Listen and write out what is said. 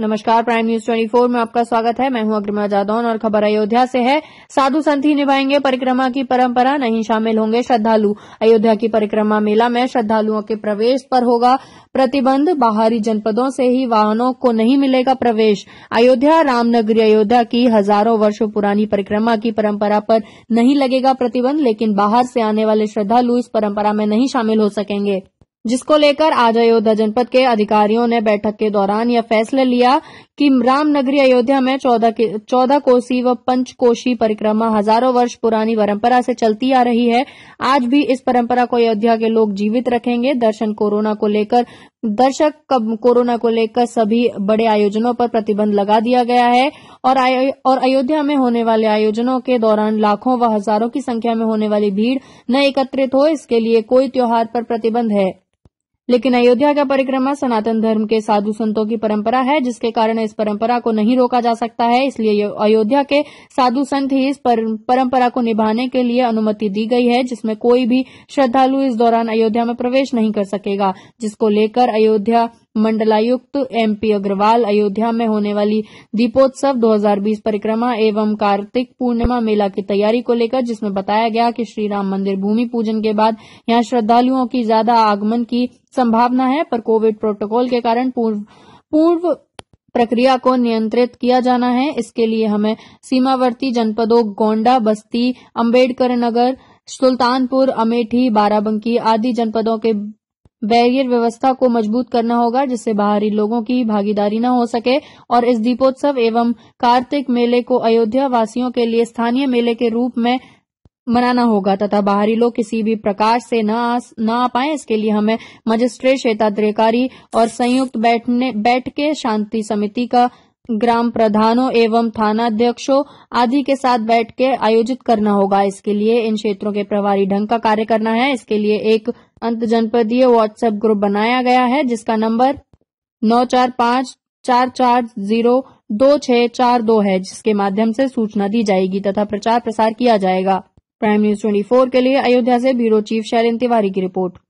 नमस्कार prime news 24 में आपका स्वागत है मैं हूं अग्रिमा जादौन और खबर अयोध्या से है साधु संत ही निभाएंगे परिक्रमा की परंपरा नहीं शामिल होंगे श्रद्धालु अयोध्या की परिक्रमा मेला में श्रद्धालुओं के प्रवेश पर होगा प्रतिबंध बाहरी जनपदों से ही वाहनों को नहीं मिलेगा प्रवेश अयोध्या रामनगरी अयोध्या की हजारों वर्षो पुरानी परिक्रमा की परंपरा पर नहीं लगेगा प्रतिबंध लेकिन बाहर से आने वाले श्रद्धालु इस परंपरा में नहीं शामिल हो सकेंगे जिसको लेकर आज अयोध्या जनपद के अधिकारियों ने बैठक के दौरान यह फैसला लिया कि रामनगरी अयोध्या में चौदह कोसी व पंचकोशी परिक्रमा हजारों वर्ष पुरानी परंपरा से चलती आ रही है आज भी इस परंपरा को अयोध्या के लोग जीवित रखेंगे दर्शन कोरोना को लेकर दर्शक कोरोना को लेकर सभी बड़े आयोजनों पर प्रतिबंध लगा दिया गया है और और अयोध्या में होने वाले आयोजनों के दौरान लाखों व हजारों की संख्या में होने वाली भीड़ न एकत्रित हो इसके लिए कोई त्योहार पर प्रतिबंध है लेकिन अयोध्या का परिक्रमा सनातन धर्म के साधु संतों की परंपरा है जिसके कारण इस परंपरा को नहीं रोका जा सकता है इसलिए अयोध्या के साधु संत ही इस पर, परंपरा को निभाने के लिए अनुमति दी गई है जिसमें कोई भी श्रद्धालु इस दौरान अयोध्या में प्रवेश नहीं कर सकेगा जिसको लेकर अयोध्या मंडलायुक्त एमपी अग्रवाल अयोध्या में होने वाली दीपोत्सव 2020 परिक्रमा एवं कार्तिक पूर्णिमा मेला की तैयारी को लेकर जिसमें बताया गया कि श्री राम मंदिर भूमि पूजन के बाद यहां श्रद्धालुओं की ज्यादा आगमन की संभावना है पर कोविड प्रोटोकॉल के कारण पूर्व पूर्व प्रक्रिया को नियंत्रित किया जाना है इसके लिए हमें सीमावर्ती जनपदों गोंडा बस्ती अम्बेडकर नगर सुल्तानपुर अमेठी बाराबंकी आदि जनपदों के बैरियर व्यवस्था को मजबूत करना होगा जिससे बाहरी लोगों की भागीदारी न हो सके और इस दीपोत्सव एवं कार्तिक मेले को अयोध्या वासियों के लिए स्थानीय मेले के रूप में मनाना होगा तथा बाहरी लोग किसी भी प्रकार से न आ, पाए इसके लिए हमें मजिस्ट्रेट क्षेत्राधिकारी और संयुक्त बैठने बैठ के शांति समिति का ग्राम प्रधानों एवं थानाध्यक्षों आदि के साथ के आयोजित करना होगा इसके लिए इन क्षेत्रों के प्रभारी ढंग का कार्य करना है इसके लिए एक अंत जनपदीय व्हाट्सएप ग्रुप बनाया गया है जिसका नंबर नौ चार पांच चार चार जीरो दो छह चार दो है जिसके माध्यम से सूचना दी जाएगी तथा प्रचार प्रसार किया जाएगा प्राइम न्यूज ट्वेंटी के लिए अयोध्या से ब्यूरो चीफ शैलेन तिवारी की रिपोर्ट